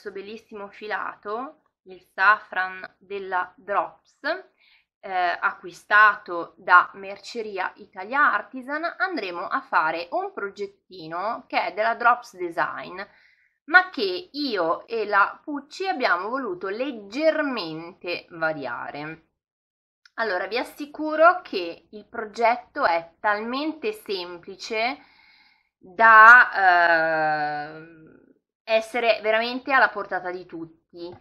questo bellissimo filato, il safran della Drops, eh, acquistato da Merceria Italia Artisan, andremo a fare un progettino che è della Drops Design, ma che io e la Pucci abbiamo voluto leggermente variare. Allora, vi assicuro che il progetto è talmente semplice da... Eh, essere veramente alla portata di tutti.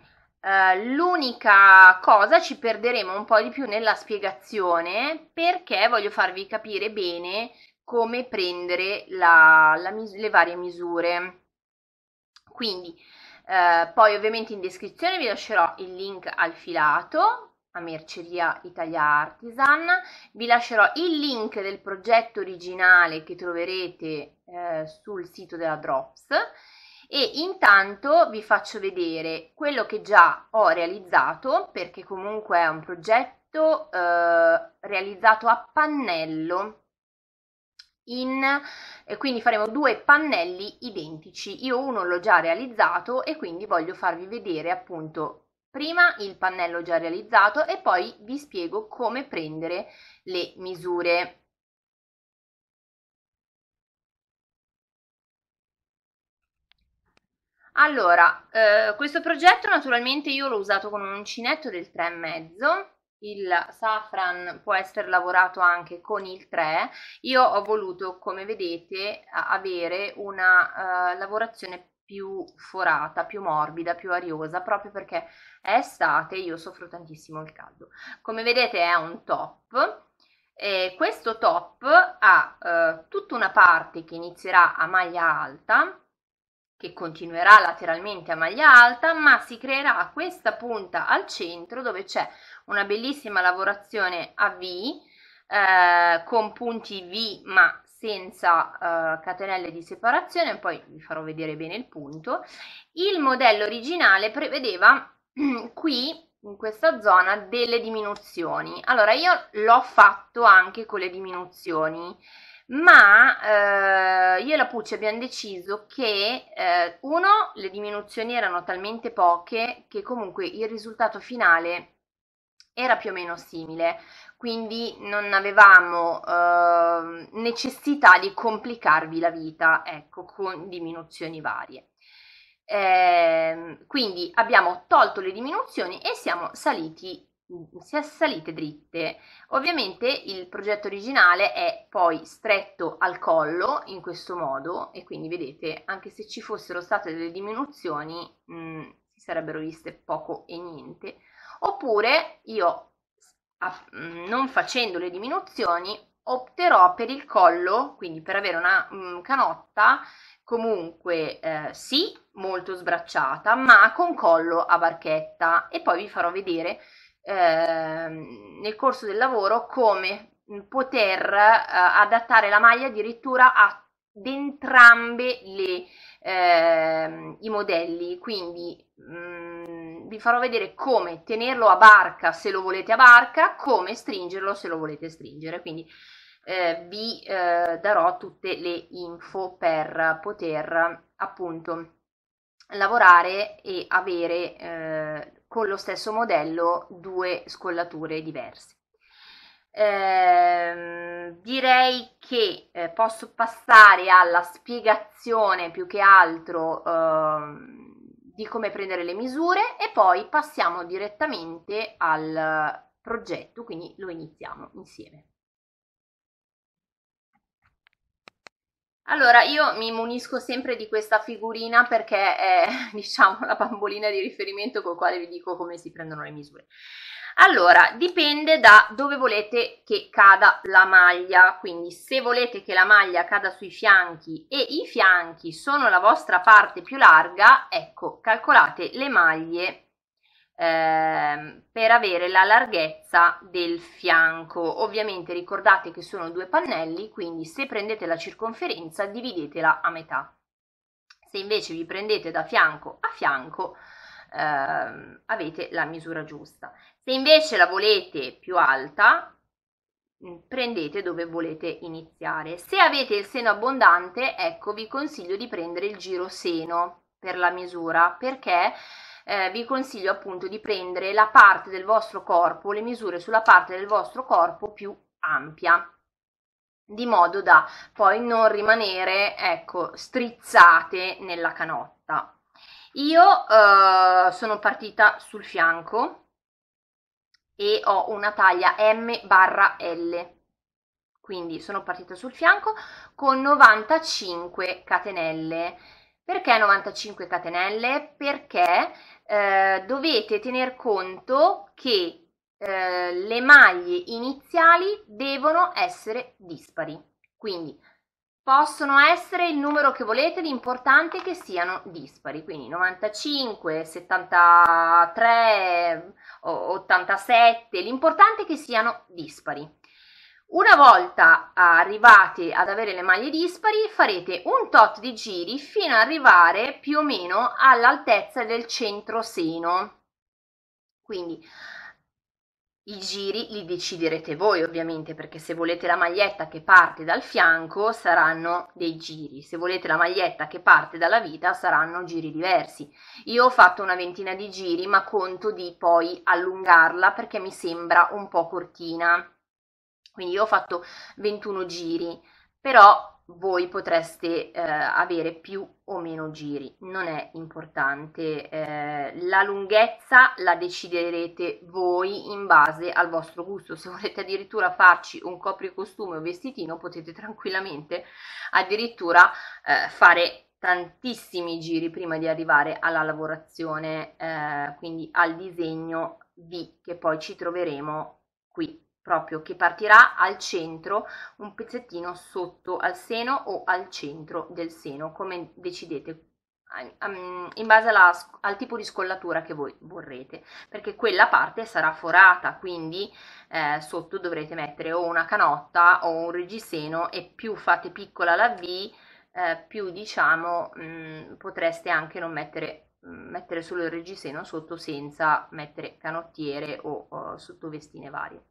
Uh, l'unica cosa ci perderemo un po' di più nella spiegazione perché voglio farvi capire bene come prendere la, la mis- le varie misure. Quindi, uh, poi ovviamente in descrizione vi lascerò il link al filato a Merceria Italia Artisan, vi lascerò il link del progetto originale che troverete uh, sul sito della Drops e intanto vi faccio vedere quello che già ho realizzato perché comunque è un progetto eh, realizzato a pannello in, eh, quindi faremo due pannelli identici io uno l'ho già realizzato e quindi voglio farvi vedere appunto prima il pannello già realizzato e poi vi spiego come prendere le misure Allora, eh, questo progetto naturalmente io l'ho usato con un uncinetto del 3,5, il safran può essere lavorato anche con il 3, io ho voluto come vedete avere una eh, lavorazione più forata, più morbida, più ariosa, proprio perché è estate e io soffro tantissimo il caldo. Come vedete è un top, e questo top ha eh, tutta una parte che inizierà a maglia alta, che continuerà lateralmente a maglia alta ma si creerà questa punta al centro dove c'è una bellissima lavorazione a V eh, con punti V ma senza eh, catenelle di separazione poi vi farò vedere bene il punto il modello originale prevedeva qui in questa zona delle diminuzioni allora io l'ho fatto anche con le diminuzioni ma eh, io e la Pucci abbiamo deciso che eh, uno le diminuzioni erano talmente poche che comunque il risultato finale era più o meno simile quindi non avevamo eh, necessità di complicarvi la vita ecco con diminuzioni varie ehm, quindi abbiamo tolto le diminuzioni e siamo saliti Mm, si è salite dritte. Ovviamente il progetto originale è poi stretto al collo in questo modo e quindi vedete anche se ci fossero state delle diminuzioni mh, mm, si sarebbero viste poco e niente. Oppure io a, mh, mm, non facendo le diminuzioni opterò per il collo, quindi per avere una mh, canotta comunque eh, sì, molto sbracciata, ma con collo a barchetta e poi vi farò vedere Ehm, nel corso del lavoro come poter eh, adattare la maglia addirittura ad entrambe le, eh, i modelli quindi mh, mm, vi farò vedere come tenerlo a barca se lo volete a barca come stringerlo se lo volete stringere quindi eh, vi eh, darò tutte le info per poter appunto lavorare e avere eh, con lo stesso modello due scollature diverse. Eh, direi che eh, posso passare alla spiegazione più che altro eh, di come prendere le misure e poi passiamo direttamente al eh, progetto, quindi lo iniziamo insieme. Allora, io mi munisco sempre di questa figurina perché è, diciamo, la bambolina di riferimento con la quale vi dico come si prendono le misure. Allora, dipende da dove volete che cada la maglia, quindi se volete che la maglia cada sui fianchi e i fianchi sono la vostra parte più larga, ecco, calcolate le maglie eh, per avere la larghezza del fianco. Ovviamente ricordate che sono due pannelli, quindi se prendete la circonferenza dividetela a metà. Se invece vi prendete da fianco a fianco, eh, avete la misura giusta. Se invece la volete più alta, mm, prendete dove volete iniziare. Se avete il seno abbondante, ecco, vi consiglio di prendere il giro seno per la misura, perché eh, vi consiglio appunto di prendere la parte del vostro corpo, le misure sulla parte del vostro corpo più ampia di modo da poi non rimanere ecco strizzate nella canotta io eh, sono partita sul fianco e ho una taglia M barra L quindi sono partita sul fianco con 95 catenelle perché 95 catenelle? Perché eh, dovete tener conto che eh, le maglie iniziali devono essere dispari. Quindi possono essere il numero che volete, l'importante è che siano dispari, quindi 95, 73, 87, l'importante è che siano dispari. Una volta arrivati ad avere le maglie dispari farete un tot di giri fino ad arrivare più o meno all'altezza del centro seno. Quindi i giri li deciderete voi ovviamente perché se volete la maglietta che parte dal fianco saranno dei giri, se volete la maglietta che parte dalla vita saranno giri diversi. Io ho fatto una ventina di giri ma conto di poi allungarla perché mi sembra un po' cortina quindi io ho fatto 21 giri, però voi potreste eh, avere più o meno giri, non è importante, eh, la lunghezza la deciderete voi in base al vostro gusto, se volete addirittura farci un copricostume o vestitino potete tranquillamente addirittura eh, fare tantissimi giri prima di arrivare alla lavorazione, eh, quindi al disegno V che poi ci troveremo qui proprio che partirà al centro un pezzettino sotto al seno o al centro del seno come decidete in base alla, al tipo di scollatura che voi vorrete perché quella parte sarà forata quindi eh, sotto dovrete mettere o una canotta o un reggiseno e più fate piccola la V eh, più diciamo mh, mm, potreste anche non mettere mm, mettere solo il reggiseno sotto senza mettere canottiere o, o oh, sottovestine varie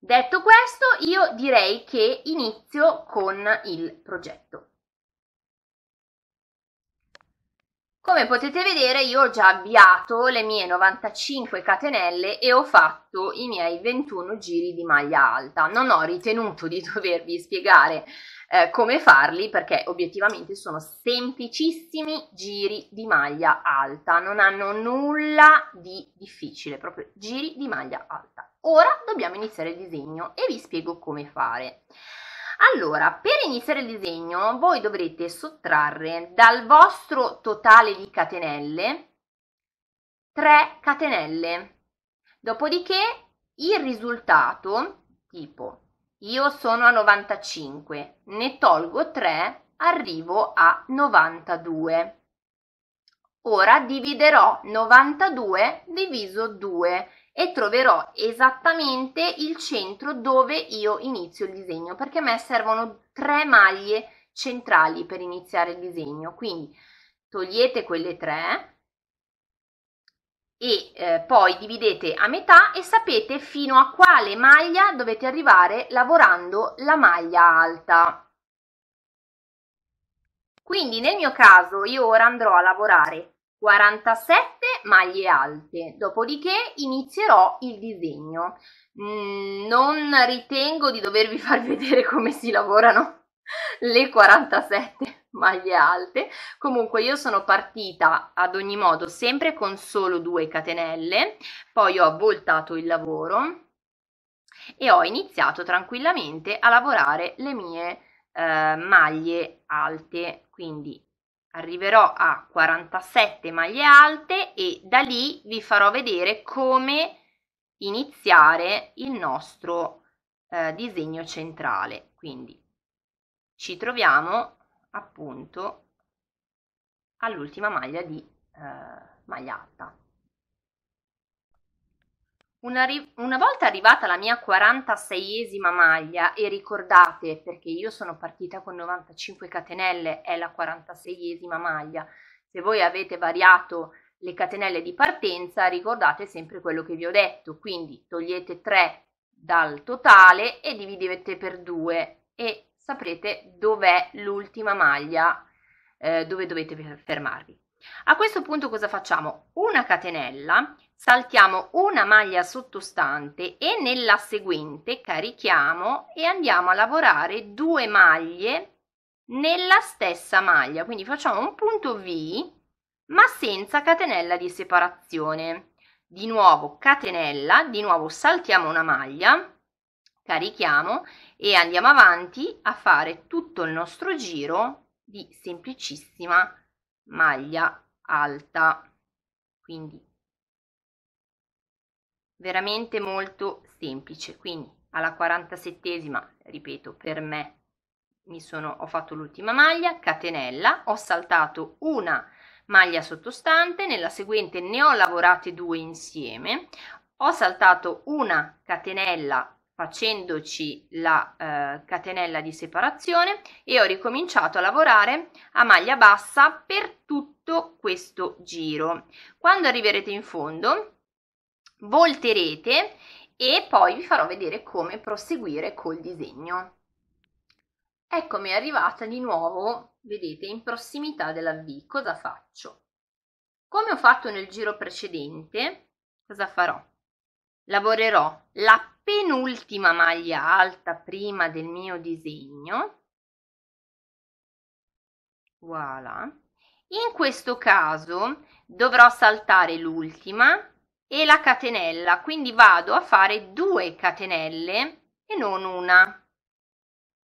Detto questo io direi che inizio con il progetto. Come potete vedere io ho già avviato le mie 95 catenelle e ho fatto i miei 21 giri di maglia alta. Non ho ritenuto di dovervi spiegare eh, come farli perché obiettivamente sono semplicissimi giri di maglia alta, non hanno nulla di difficile, proprio giri di maglia alta. Ora dobbiamo iniziare il disegno e vi spiego come fare. Allora, per iniziare il disegno voi dovrete sottrarre dal vostro totale di catenelle 3 catenelle, dopodiché il risultato tipo io sono a 95, ne tolgo 3, arrivo a 92. Ora dividerò 92 diviso 2 e troverò esattamente il centro dove io inizio il disegno, perché a me servono tre maglie centrali per iniziare il disegno. Quindi togliete quelle tre, e eh, poi dividete a metà e sapete fino a quale maglia dovete arrivare lavorando la maglia alta. Quindi nel mio caso io ora andrò a lavorare 47 maglie alte, dopodiché inizierò il disegno. Mm, non ritengo di dovervi far vedere come si lavorano le 47 maglie alte. Comunque io sono partita ad ogni modo sempre con solo due catenelle, poi ho voltato il lavoro e ho iniziato tranquillamente a lavorare le mie eh, maglie alte, quindi arriverò a 47 maglie alte e da lì vi farò vedere come iniziare il nostro eh, disegno centrale. Quindi ci troviamo appunto all'ultima maglia di eh, maglia alta. Una, una, volta arrivata la mia 46esima maglia e ricordate perché io sono partita con 95 catenelle è la 46esima maglia se voi avete variato le catenelle di partenza ricordate sempre quello che vi ho detto quindi togliete 3 dal totale e dividete per 2 e saprete dov'è l'ultima maglia eh, dove dovete fermarvi. A questo punto cosa facciamo? Una catenella, saltiamo una maglia sottostante e nella seguente carichiamo e andiamo a lavorare due maglie nella stessa maglia. Quindi facciamo un punto V ma senza catenella di separazione. Di nuovo catenella, di nuovo saltiamo una maglia carichiamo e andiamo avanti a fare tutto il nostro giro di semplicissima maglia alta quindi veramente molto semplice quindi alla 47esima ripeto per me mi sono ho fatto l'ultima maglia catenella ho saltato una maglia sottostante nella seguente ne ho lavorate due insieme ho saltato una catenella facendoci la eh, catenella di separazione e ho ricominciato a lavorare a maglia bassa per tutto questo giro. Quando arriverete in fondo volterete e poi vi farò vedere come proseguire col disegno. Eccomi arrivata di nuovo, vedete, in prossimità della V. Cosa faccio? Come ho fatto nel giro precedente, cosa farò? Lavorerò la penultima maglia alta prima del mio disegno voilà in questo caso dovrò saltare l'ultima e la catenella quindi vado a fare due catenelle e non una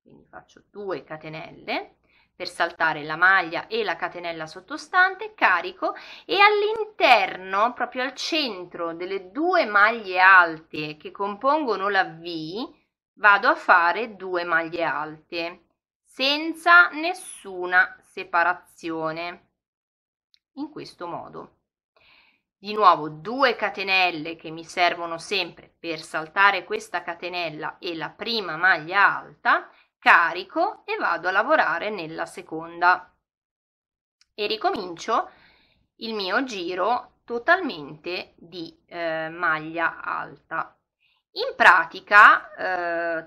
quindi faccio due catenelle per saltare la maglia e la catenella sottostante, carico e all'interno, proprio al centro delle due maglie alte che compongono la V, vado a fare due maglie alte senza nessuna separazione. In questo modo. Di nuovo due catenelle che mi servono sempre per saltare questa catenella e la prima maglia alta carico e vado a lavorare nella seconda e ricomincio il mio giro totalmente di eh, maglia alta in pratica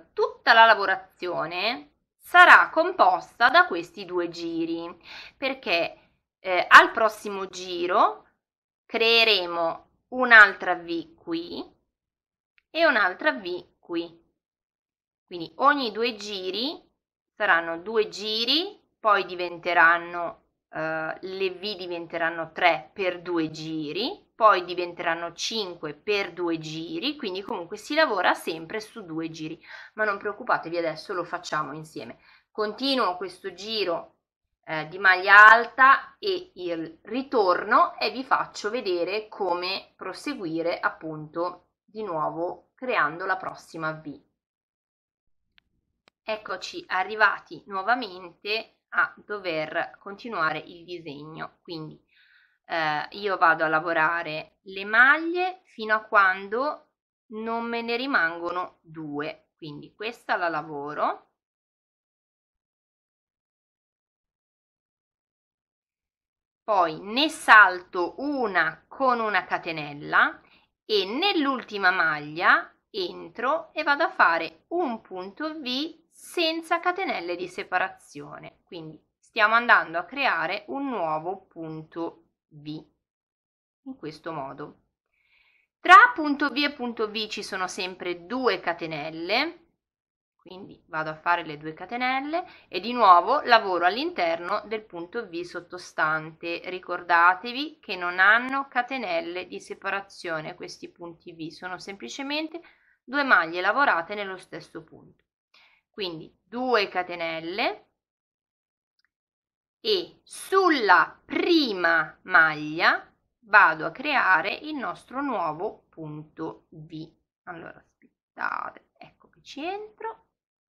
eh, tutta la lavorazione sarà composta da questi due giri perché eh, al prossimo giro creeremo un'altra V qui e un'altra V qui quindi ogni due giri saranno due giri, poi diventeranno eh, le V diventeranno 3 per due giri, poi diventeranno 5 per due giri, quindi comunque si lavora sempre su due giri, ma non preoccupatevi, adesso lo facciamo insieme. Continuo questo giro eh, di maglia alta e il ritorno e vi faccio vedere come proseguire appunto di nuovo creando la prossima V eccoci arrivati nuovamente a dover continuare il disegno quindi eh, io vado a lavorare le maglie fino a quando non me ne rimangono due quindi questa la lavoro poi ne salto una con una catenella e nell'ultima maglia entro e vado a fare un punto V senza catenelle di separazione. Quindi stiamo andando a creare un nuovo punto V in questo modo. Tra punto V e punto V ci sono sempre due catenelle, quindi vado a fare le due catenelle e di nuovo lavoro all'interno del punto V sottostante. Ricordatevi che non hanno catenelle di separazione questi punti V, sono semplicemente due maglie lavorate nello stesso punto. Quindi 2 catenelle e sulla prima maglia vado a creare il nostro nuovo punto V. Allora aspettate, ecco che ci entro.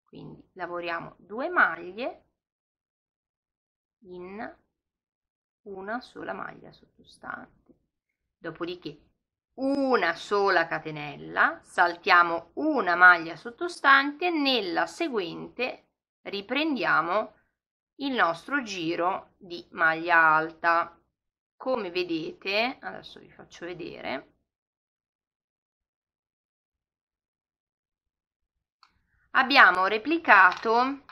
Quindi lavoriamo due maglie in una sola maglia sottostante. Dopodiché una sola catenella, saltiamo una maglia sottostante, nella seguente riprendiamo il nostro giro di maglia alta. Come vedete, adesso vi faccio vedere, abbiamo replicato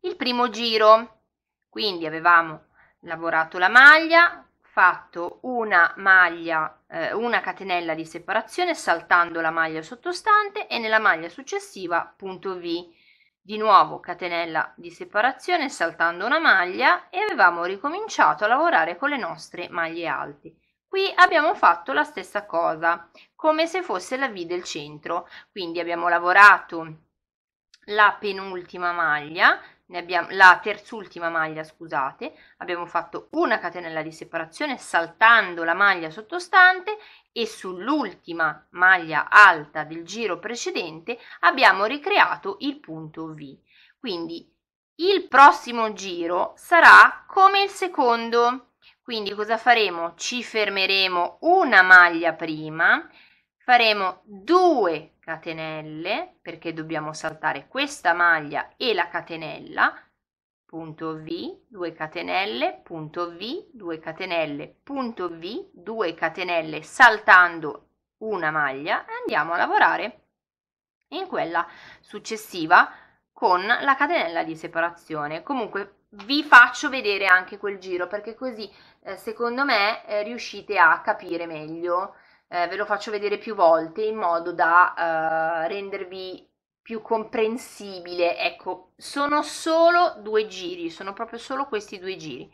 il primo giro, quindi avevamo lavorato la maglia, fatto una maglia eh, una catenella di separazione saltando la maglia sottostante e nella maglia successiva punto V di nuovo catenella di separazione saltando una maglia e avevamo ricominciato a lavorare con le nostre maglie alte Qui abbiamo fatto la stessa cosa, come se fosse la V del centro, quindi abbiamo lavorato la penultima maglia, ne abbiamo la terzultima maglia, scusate, abbiamo fatto una catenella di separazione saltando la maglia sottostante e sull'ultima maglia alta del giro precedente abbiamo ricreato il punto V. Quindi il prossimo giro sarà come il secondo. Quindi cosa faremo? Ci fermeremo una maglia prima, faremo due catenelle perché dobbiamo saltare questa maglia e la catenella punto V 2 catenelle punto V 2 catenelle punto V 2 catenelle saltando una maglia e andiamo a lavorare in quella successiva con la catenella di separazione comunque vi faccio vedere anche quel giro perché così eh, secondo me eh, riuscite a capire meglio eh, ve lo faccio vedere più volte in modo da eh, rendervi più comprensibile. Ecco, sono solo due giri, sono proprio solo questi due giri.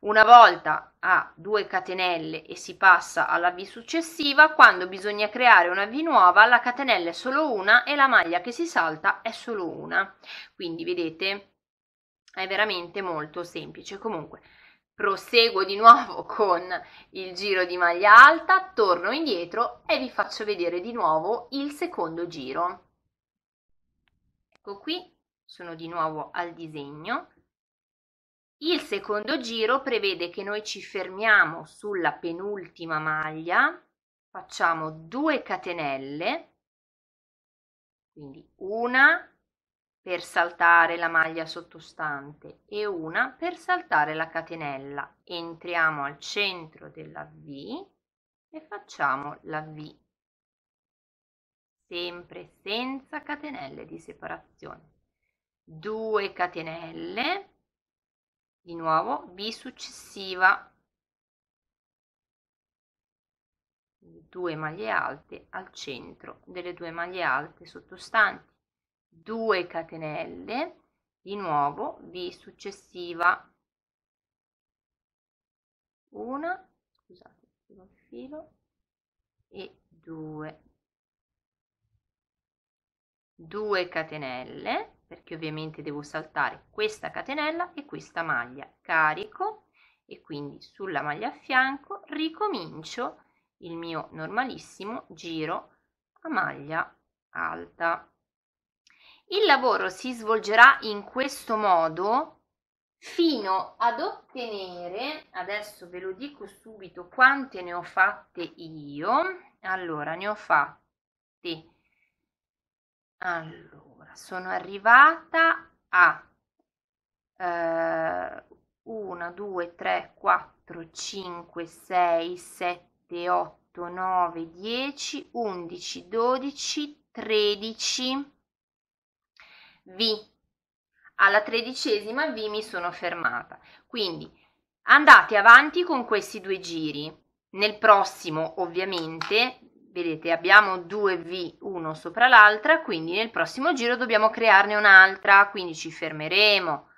Una volta a due catenelle e si passa alla V successiva, quando bisogna creare una V nuova, la catenella è solo una e la maglia che si salta è solo una. Quindi vedete, è veramente molto semplice. Comunque, proseguo di nuovo con il giro di maglia alta, torno indietro e vi faccio vedere di nuovo il secondo giro. Ecco qui, sono di nuovo al disegno. Il secondo giro prevede che noi ci fermiamo sulla penultima maglia, facciamo 2 catenelle, quindi una, per saltare la maglia sottostante e una per saltare la catenella. Entriamo al centro della V e facciamo la V, sempre senza catenelle di separazione. 2 catenelle, di nuovo V successiva, 2 maglie alte al centro delle due maglie alte sottostanti 2 catenelle di nuovo vi successiva una scusate il filo e 2 2 catenelle perché ovviamente devo saltare questa catenella e questa maglia carico e quindi sulla maglia a fianco ricomincio il mio normalissimo giro a maglia alta il lavoro si svolgerà in questo modo fino ad ottenere, adesso ve lo dico subito quante ne ho fatte io, allora ne ho fatte, allora sono arrivata a eh, 1, 2, 3, 4, 5, 6, 7, 8, 9, 10, 11, 12, 13. V. Alla tredicesima V mi sono fermata. Quindi andate avanti con questi due giri. Nel prossimo, ovviamente, vedete abbiamo due V uno sopra l'altra, quindi nel prossimo giro dobbiamo crearne un'altra, quindi ci fermeremo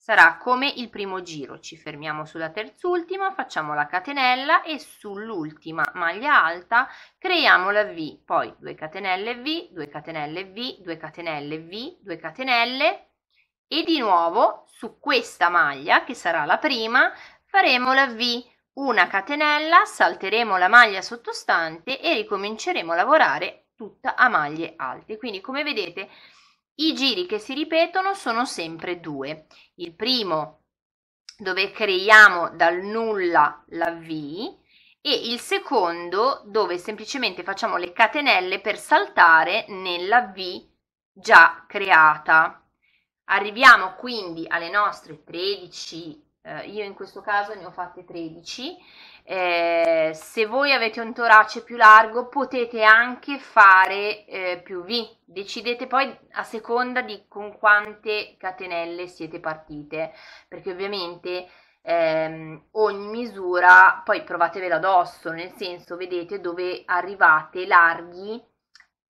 Sarà come il primo giro, ci fermiamo sulla terzultima, facciamo la catenella e sull'ultima maglia alta creiamo la V, poi 2 catenelle V, 2 catenelle V, 2 catenelle V, 2 catenelle e di nuovo su questa maglia che sarà la prima faremo la V, una catenella, salteremo la maglia sottostante e ricominceremo a lavorare tutta a maglie alte. Quindi come vedete i giri che si ripetono sono sempre due. Il primo dove creiamo dal nulla la V e il secondo dove semplicemente facciamo le catenelle per saltare nella V già creata. Arriviamo quindi alle nostre 13, eh, io in questo caso ne ho fatte 13, eh, se voi avete un torace più largo potete anche fare eh, più V, decidete poi a seconda di con quante catenelle siete partite, perché ovviamente ehm, ogni misura poi provatevela addosso, nel senso vedete dove arrivate larghi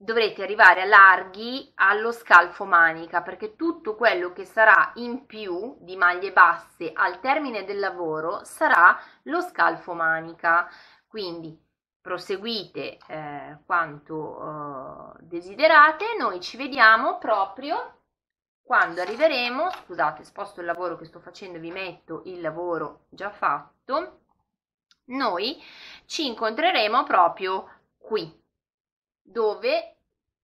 dovrete arrivare larghi allo scalfo manica perché tutto quello che sarà in più di maglie basse al termine del lavoro sarà lo scalfo manica quindi proseguite eh, quanto eh, desiderate noi ci vediamo proprio quando arriveremo scusate sposto il lavoro che sto facendo vi metto il lavoro già fatto noi ci incontreremo proprio qui dove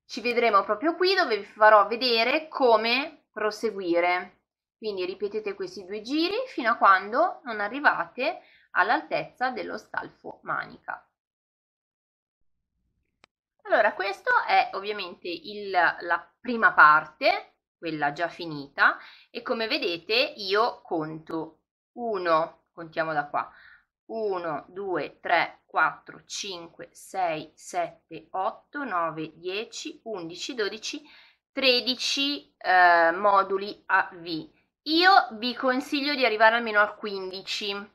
ci vedremo proprio qui dove vi farò vedere come proseguire. Quindi ripetete questi due giri fino a quando non arrivate all'altezza dello scalfo manica. Allora, questo è ovviamente il, la prima parte, quella già finita, e come vedete io conto 1, contiamo da qua, 1, 2, 3, 4, 5, 6, 7, 8, 9, 10, 11, 12, 13 eh, moduli a V. Io vi consiglio di arrivare almeno al 15.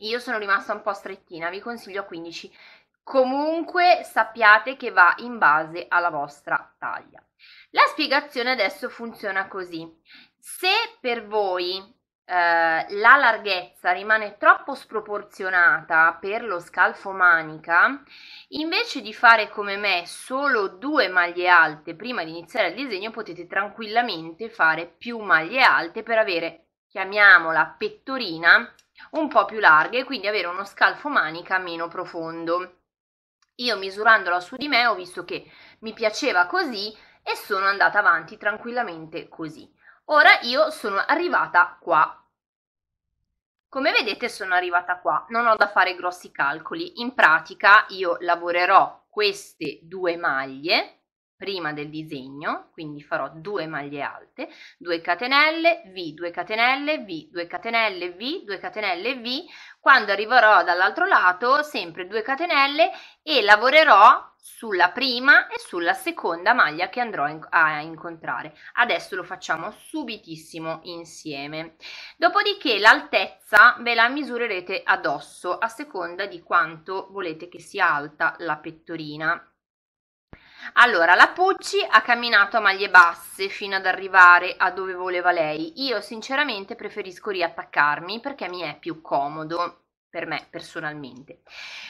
Io sono rimasta un po' strettina, vi consiglio a 15. Comunque sappiate che va in base alla vostra taglia. La spiegazione adesso funziona così. Se per voi eh, la larghezza rimane troppo sproporzionata per lo scalfo manica, invece di fare come me solo due maglie alte prima di iniziare il disegno, potete tranquillamente fare più maglie alte per avere, chiamiamola pettorina, un po' più larga e quindi avere uno scalfo manica meno profondo. Io misurandola su di me ho visto che mi piaceva così e sono andata avanti tranquillamente così. Ora io sono arrivata qua come vedete sono arrivata qua, non ho da fare grossi calcoli, in pratica io lavorerò queste due maglie prima del disegno, quindi farò due maglie alte, 2 catenelle, V, 2 catenelle, V, 2 catenelle, V, 2 catenelle, V, quando arriverò dall'altro lato sempre 2 catenelle e lavorerò sulla prima e sulla seconda maglia che andrò a incontrare. Adesso lo facciamo subitissimo insieme. Dopodiché l'altezza ve la misurerete addosso a seconda di quanto volete che sia alta la pettorina. Allora, la Pucci ha camminato a maglie basse fino ad arrivare a dove voleva lei. Io sinceramente preferisco riattaccarmi perché mi è più comodo per me personalmente.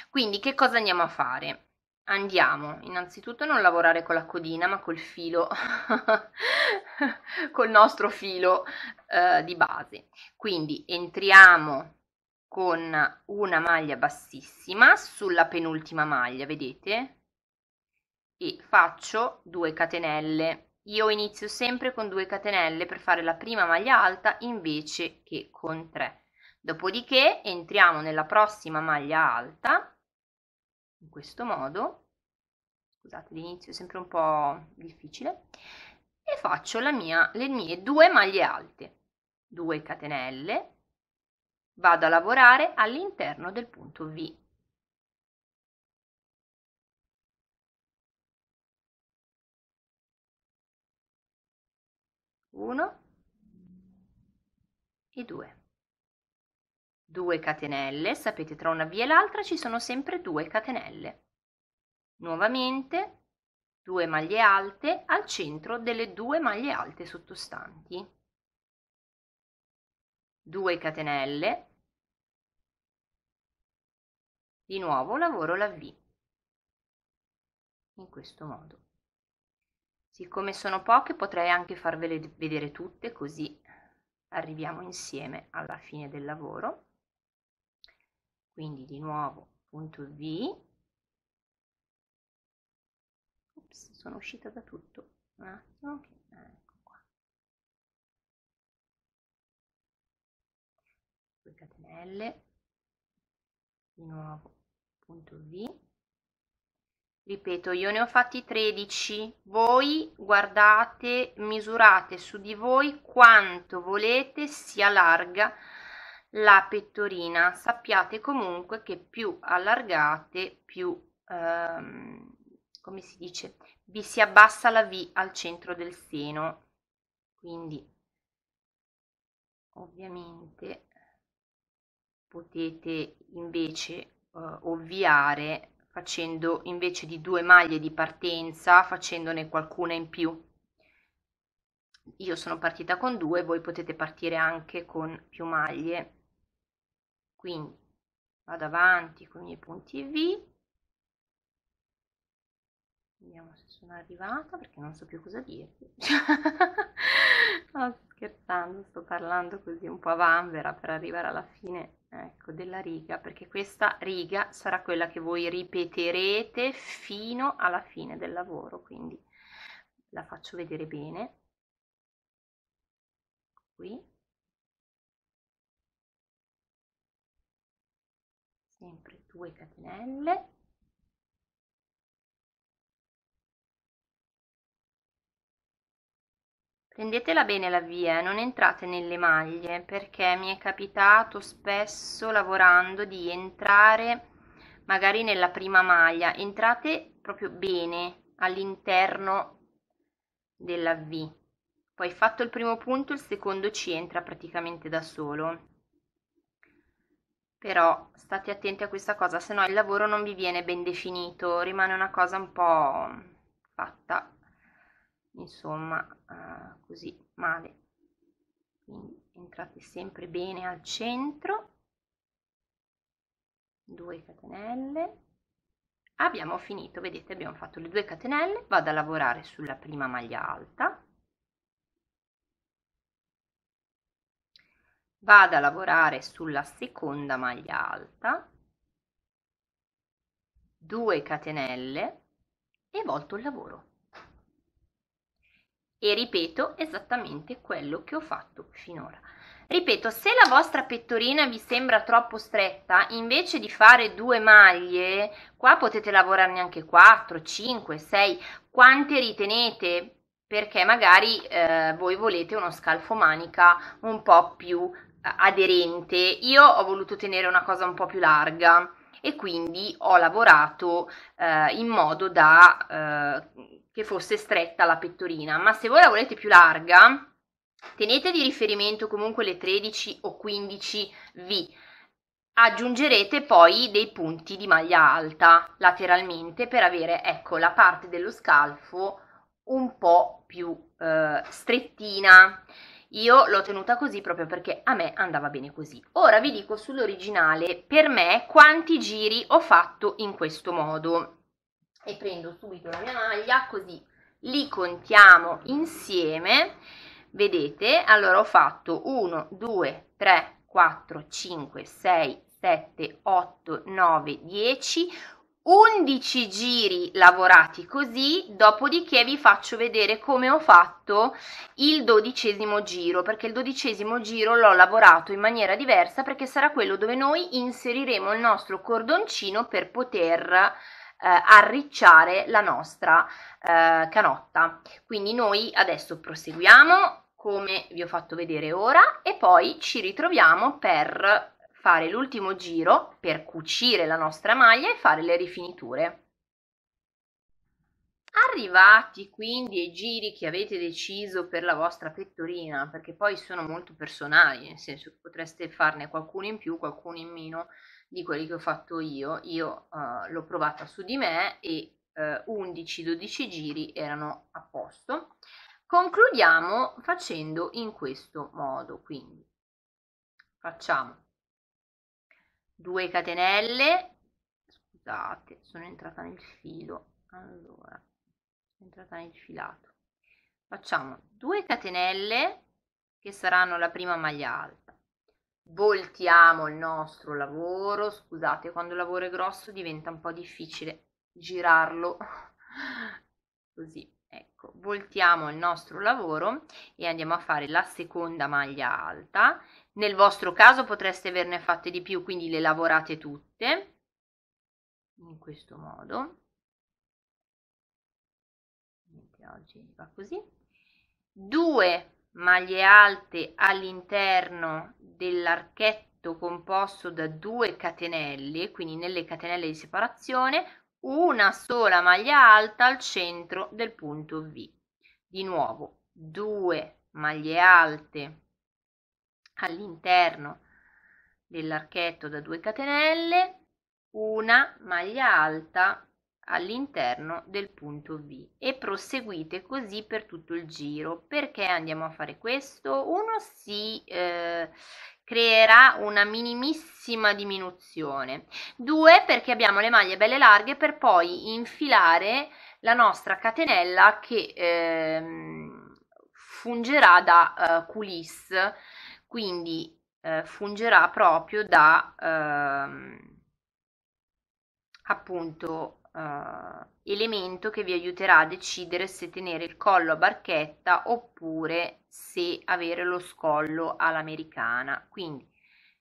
Quindi che cosa andiamo a fare? Andiamo, innanzitutto non lavorare con la codina ma col filo, col nostro filo eh, di base. Quindi entriamo con una maglia bassissima sulla penultima maglia, vedete? e faccio 2 catenelle. Io inizio sempre con 2 catenelle per fare la prima maglia alta invece che con 3. Dopodiché entriamo nella prossima maglia alta, in questo modo, scusate l'inizio è sempre un po' difficile, e faccio mia, le mie due maglie alte, 2 catenelle, vado a lavorare all'interno del punto V 1 e 2. 2 catenelle, sapete tra una via e l'altra ci sono sempre due catenelle. Nuovamente 2 maglie alte al centro delle due maglie alte sottostanti. 2 catenelle, di nuovo lavoro la V in questo modo. Siccome sono poche potrei anche farvele vedere tutte così arriviamo insieme alla fine del lavoro. Quindi di nuovo punto V. Ups, sono uscita da tutto. Un attimo, eh, ecco qua. Due catenelle. Di nuovo punto V ripeto, io ne ho fatti 13, voi guardate, misurate su di voi quanto volete sia larga la pettorina, sappiate comunque che più allargate più, ehm, come si dice, vi si abbassa la V al centro del seno, quindi ovviamente potete invece eh, ovviare facendo invece di due maglie di partenza facendone qualcuna in più io sono partita con due voi potete partire anche con più maglie quindi vado avanti con i miei punti V vediamo se sono arrivata perché non so più cosa dirvi no, scherzando sto parlando così un po' a vanvera per arrivare alla fine ecco della riga perché questa riga sarà quella che voi ripeterete fino alla fine del lavoro quindi la faccio vedere bene qui sempre due catenelle Prendetela bene la via, eh, non entrate nelle maglie, perché mi è capitato spesso lavorando di entrare magari nella prima maglia, entrate proprio bene all'interno della V. Poi fatto il primo punto, il secondo ci entra praticamente da solo. Però state attenti a questa cosa, se no il lavoro non vi viene ben definito, rimane una cosa un po' fatta insomma eh, così male quindi entrate sempre bene al centro 2 catenelle abbiamo finito vedete abbiamo fatto le due catenelle vado a lavorare sulla prima maglia alta vado a lavorare sulla seconda maglia alta 2 catenelle e volto il lavoro e ripeto esattamente quello che ho fatto finora. Ripeto, se la vostra pettorina vi sembra troppo stretta, invece di fare due maglie, qua potete lavorarne anche 4, 5, 6, quante ritenete, perché magari eh, voi volete uno scalfo manica un po' più eh, aderente. Io ho voluto tenere una cosa un po' più larga e quindi ho lavorato eh, in modo da eh, che fosse stretta la pettorina, ma se voi la volete più larga, tenete di riferimento comunque le 13 o 15 V. Aggiungerete poi dei punti di maglia alta lateralmente per avere ecco la parte dello scalfo un po' più eh, strettina. Io l'ho tenuta così proprio perché a me andava bene così. Ora vi dico sull'originale per me quanti giri ho fatto in questo modo e prendo subito la mia maglia così li contiamo insieme vedete allora ho fatto 1 2 3 4 5 6 7 8 9 10 11 giri lavorati così dopodiché vi faccio vedere come ho fatto il dodicesimo giro perché il dodicesimo giro l'ho lavorato in maniera diversa perché sarà quello dove noi inseriremo il nostro cordoncino per poter eh, arricciare la nostra eh, canotta. Quindi noi adesso proseguiamo come vi ho fatto vedere ora e poi ci ritroviamo per fare l'ultimo giro per cucire la nostra maglia e fare le rifiniture. Arrivati quindi ai giri che avete deciso per la vostra pettorina, perché poi sono molto personali, nel senso che potreste farne qualcuno in più, qualcuno in meno, di quelli che ho fatto io. Io uh, l'ho provata su di me e uh, eh, 11-12 giri erano a posto. Concludiamo facendo in questo modo, quindi facciamo 2 catenelle, scusate, sono entrata nel filo, allora, sono entrata nel filato. Facciamo 2 catenelle che saranno la prima maglia alta voltiamo il nostro lavoro scusate quando il lavoro è grosso diventa un po' difficile girarlo così ecco voltiamo il nostro lavoro e andiamo a fare la seconda maglia alta nel vostro caso potreste averne fatte di più quindi le lavorate tutte in questo modo oggi va così 2 maglie alte all'interno dell'archetto composto da due catenelle, quindi nelle catenelle di separazione, una sola maglia alta al centro del punto V. Di nuovo, due maglie alte all'interno dell'archetto da due catenelle, una maglia alta all'interno del punto V e proseguite così per tutto il giro. Perché andiamo a fare questo? Uno si eh, creerà una minimissima diminuzione, due perché abbiamo le maglie belle larghe per poi infilare la nostra catenella che eh, fungerà da eh, coulisse, quindi eh, fungerà proprio da ehm, appunto eh, elemento che vi aiuterà a decidere se tenere il collo a barchetta oppure se avere lo scollo all'americana. Quindi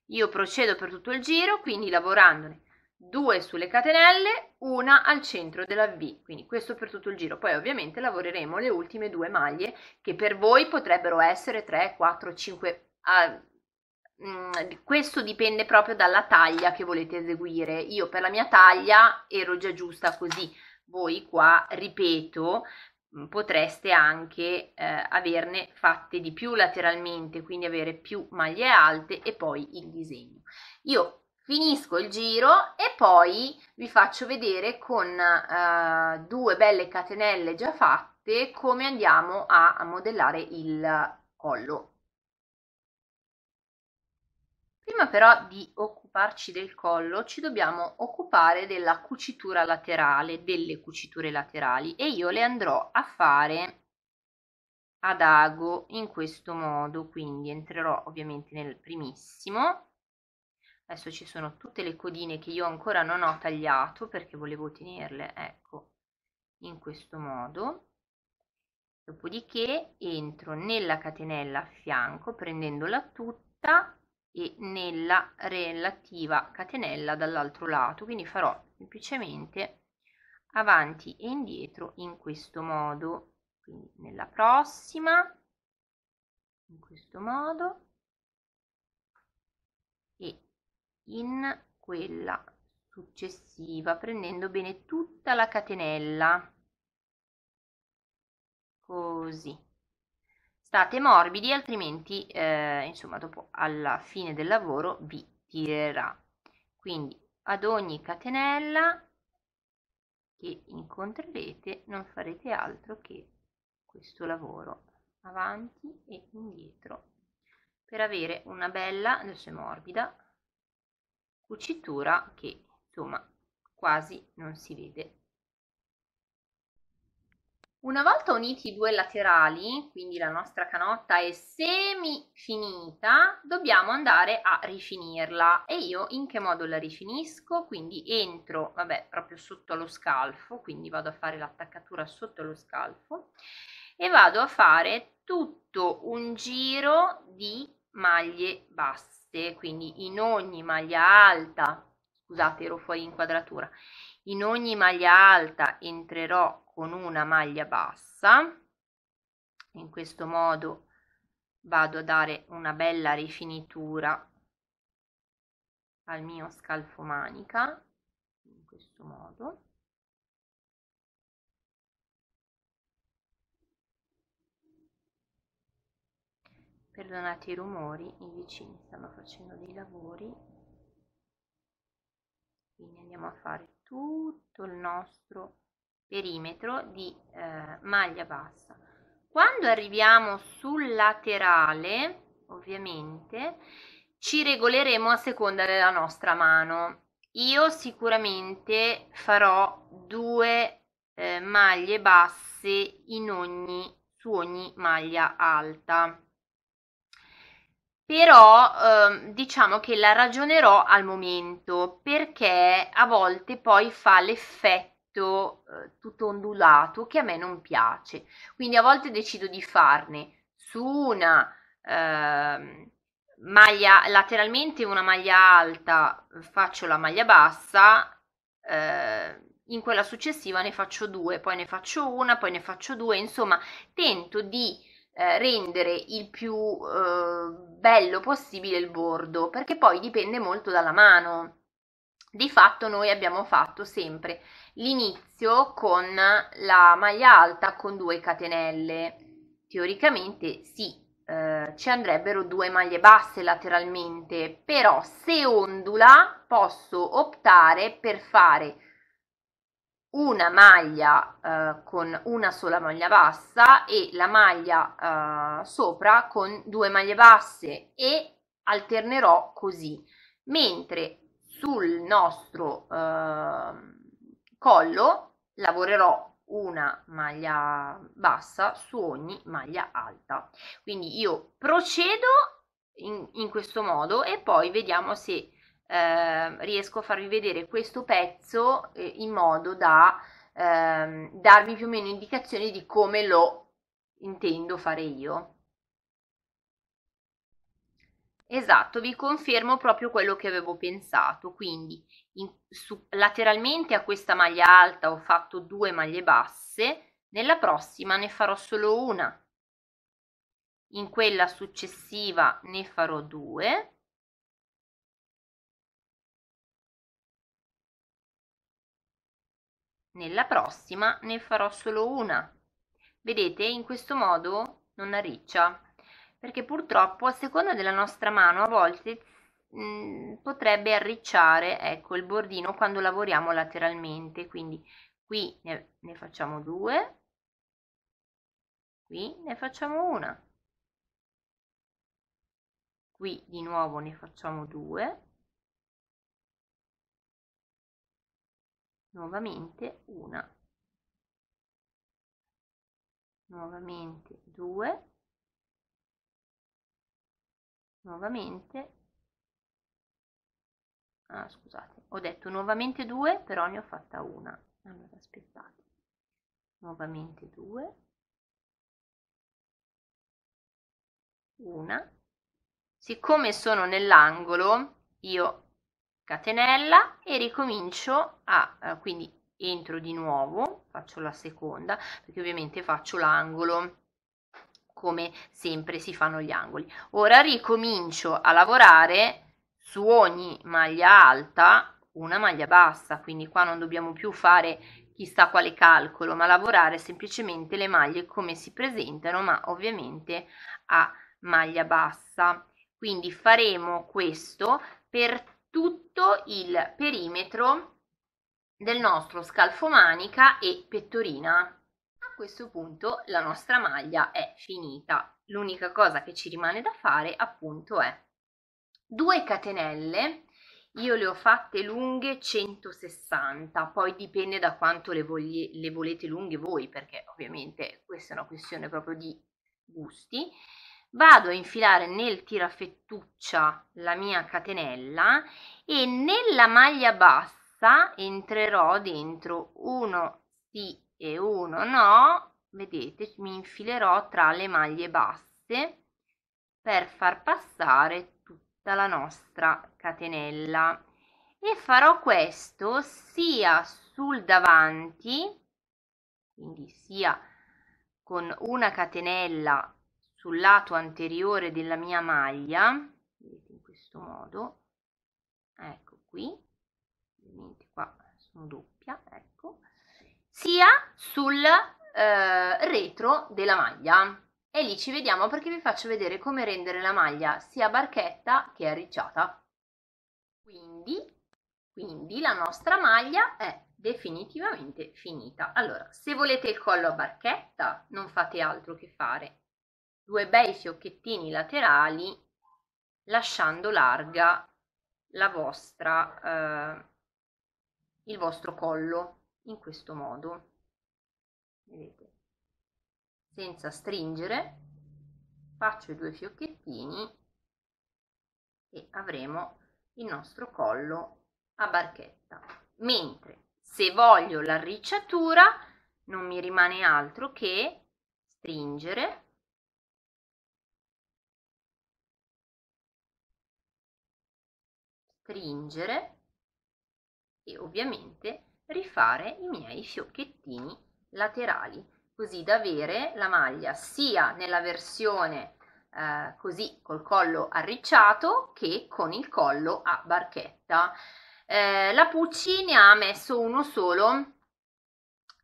io procedo per tutto il giro, quindi lavorandone due sulle catenelle, una al centro della V, quindi questo per tutto il giro. Poi ovviamente lavoreremo le ultime due maglie che per voi potrebbero essere 3, 4, 5, Mm, questo dipende proprio dalla taglia che volete eseguire. Io per la mia taglia ero già giusta così. Voi qua, ripeto, mm, potreste anche eh, averne fatte di più lateralmente, quindi avere più maglie alte e poi il disegno. Io finisco il giro e poi vi faccio vedere con eh, due belle catenelle già fatte come andiamo a modellare il collo Prima però di occuparci del collo ci dobbiamo occupare della cucitura laterale, delle cuciture laterali e io le andrò a fare ad ago in questo modo, quindi entrerò ovviamente nel primissimo adesso ci sono tutte le codine che io ancora non ho tagliato perché volevo tenerle ecco in questo modo dopodiché entro nella catenella a fianco prendendola tutta e nella relativa catenella dall'altro lato quindi farò semplicemente avanti e indietro in questo modo quindi nella prossima in questo modo e in quella successiva prendendo bene tutta la catenella così state morbidi altrimenti eh, insomma dopo alla fine del lavoro vi tirerà quindi ad ogni catenella che incontrerete non farete altro che questo lavoro avanti e indietro per avere una bella adesso è morbida cucitura che insomma quasi non si vede una volta uniti i due laterali, quindi la nostra canotta è semi finita, dobbiamo andare a rifinirla. E io in che modo la rifinisco? Quindi entro, vabbè, proprio sotto lo scalfo, quindi vado a fare l'attaccatura sotto lo scalfo e vado a fare tutto un giro di maglie basse, quindi in ogni maglia alta, scusate ero fuori inquadratura, in ogni maglia alta entrerò con una maglia bassa in questo modo vado a dare una bella rifinitura al mio scalfo manica in questo modo perdonate i rumori i vicini stanno facendo dei lavori quindi andiamo a fare tutto il nostro perimetro di eh, maglia bassa. Quando arriviamo sul laterale, ovviamente, ci regoleremo a seconda della nostra mano. Io sicuramente farò due eh, maglie basse in ogni, su ogni maglia alta. Però eh, diciamo che la ragionerò al momento perché a volte poi fa l'effetto tutto, eh, tutto ondulato che a me non piace. Quindi a volte decido di farne su una eh, maglia lateralmente una maglia alta, faccio la maglia bassa, eh, in quella successiva ne faccio due, poi ne faccio una, poi ne faccio due, insomma, tento di eh, rendere il più eh, bello possibile il bordo perché poi dipende molto dalla mano di fatto noi abbiamo fatto sempre l'inizio con la maglia alta con due catenelle. Teoricamente sì, eh, ci andrebbero due maglie basse lateralmente, però se ondula posso optare per fare una maglia eh, con una sola maglia bassa e la maglia eh, sopra con due maglie basse e alternerò così mentre sul nostro eh, collo lavorerò una maglia bassa su ogni maglia alta quindi io procedo in, in questo modo e poi vediamo se eh, riesco a farvi vedere questo pezzo eh, in modo da ehm, darvi più o meno indicazioni di come lo intendo fare io Esatto, vi confermo proprio quello che avevo pensato, quindi in, su, lateralmente a questa maglia alta ho fatto due maglie basse, nella prossima ne farò solo una, in quella successiva ne farò due, nella prossima ne farò solo una. Vedete, in questo modo non arriccia perché purtroppo a seconda della nostra mano a volte mh, mm, potrebbe arricciare ecco, il bordino quando lavoriamo lateralmente, quindi qui ne, ne facciamo due, qui ne facciamo una, qui di nuovo ne facciamo due, nuovamente una, nuovamente due, nuovamente ah scusate ho detto nuovamente 2 però ne ho fatta una allora aspettate nuovamente 2 una siccome sono nell'angolo io catenella e ricomincio a eh, quindi entro di nuovo faccio la seconda perché ovviamente faccio l'angolo come sempre si fanno gli angoli ora ricomincio a lavorare su ogni maglia alta una maglia bassa quindi qua non dobbiamo più fare chissà quale calcolo ma lavorare semplicemente le maglie come si presentano ma ovviamente a maglia bassa quindi faremo questo per tutto il perimetro del nostro scalfo manica e pettorina questo punto la nostra maglia è finita. L'unica cosa che ci rimane da fare appunto è due catenelle io le ho fatte lunghe 160 poi dipende da quanto le, voglie, le volete lunghe voi perché ovviamente questa è una questione proprio di gusti vado a infilare nel tirafettuccia la mia catenella e nella maglia bassa entrerò dentro uno di e uno no vedete mi infilerò tra le maglie basse per far passare tutta la nostra catenella e farò questo sia sul davanti quindi sia con una catenella sul lato anteriore della mia maglia in questo modo ecco qui ovviamente qua sono doppia ecco sia sul eh, retro della maglia e lì ci vediamo perché vi faccio vedere come rendere la maglia sia barchetta che arricciata quindi, quindi la nostra maglia è definitivamente finita allora se volete il collo a barchetta non fate altro che fare due bei fiocchettini laterali lasciando larga la vostra eh, il vostro collo in questo modo vedete senza stringere faccio i due fiocchettini e avremo il nostro collo a barchetta mentre se voglio l'arricciatura non mi rimane altro che stringere stringere e ovviamente rifare i miei fiocchettini laterali così da avere la maglia sia nella versione eh, così col collo arricciato che con il collo a barchetta eh, la Pucci ne ha messo uno solo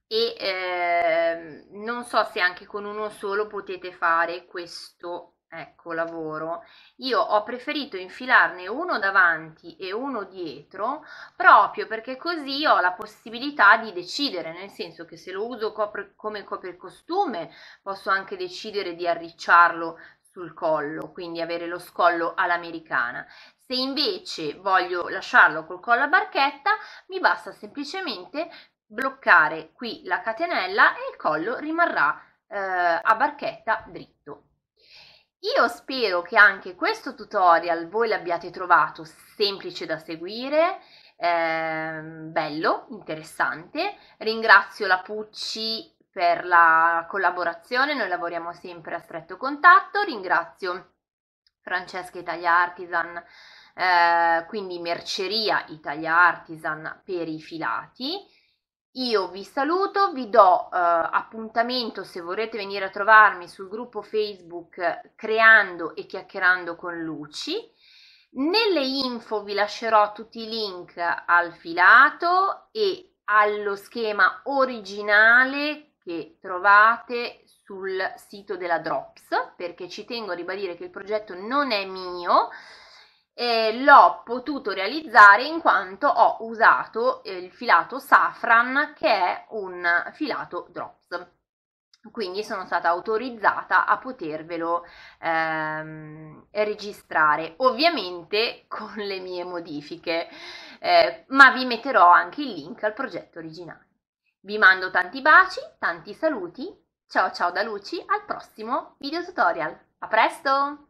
e eh, non so se anche con uno solo potete fare questo ecco lavoro io ho preferito infilarne uno davanti e uno dietro proprio perché così ho la possibilità di decidere nel senso che se lo uso copre, come costume posso anche decidere di arricciarlo sul collo quindi avere lo scollo all'americana se invece voglio lasciarlo col collo a barchetta mi basta semplicemente bloccare qui la catenella e il collo rimarrà eh, a barchetta dritto io spero che anche questo tutorial voi l'abbiate trovato semplice da seguire, ehm, bello, interessante. Ringrazio la Pucci per la collaborazione, noi lavoriamo sempre a stretto contatto. Ringrazio Francesca Italia Artisan, eh, quindi Merceria Italia Artisan per i filati. Io vi saluto, vi do eh, appuntamento se vorrete venire a trovarmi sul gruppo Facebook Creando e Chiacchierando con Luci. Nelle info vi lascerò tutti i link al filato e allo schema originale che trovate sul sito della Drops, perché ci tengo a ribadire che il progetto non è mio, eh, l'ho potuto realizzare in quanto ho usato eh, il filato safran che è un filato drops quindi sono stata autorizzata a potervelo ehm, registrare ovviamente con le mie modifiche eh, ma vi metterò anche il link al progetto originale vi mando tanti baci tanti saluti ciao ciao da luci al prossimo video tutorial a presto